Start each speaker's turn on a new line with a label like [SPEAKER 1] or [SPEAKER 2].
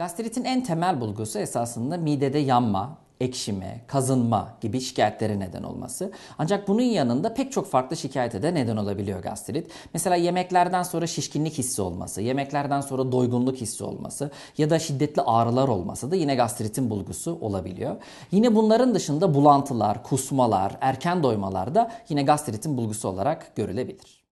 [SPEAKER 1] Gastritin en temel bulgusu esasında midede yanma, ekşime, kazınma gibi şikayetlere neden olması. Ancak bunun yanında pek çok farklı şikayete de neden olabiliyor gastrit. Mesela yemeklerden sonra şişkinlik hissi olması, yemeklerden sonra doygunluk hissi olması ya da şiddetli ağrılar olması da yine gastritin bulgusu olabiliyor. Yine bunların dışında bulantılar, kusmalar, erken doymalar da yine gastritin bulgusu olarak görülebilir.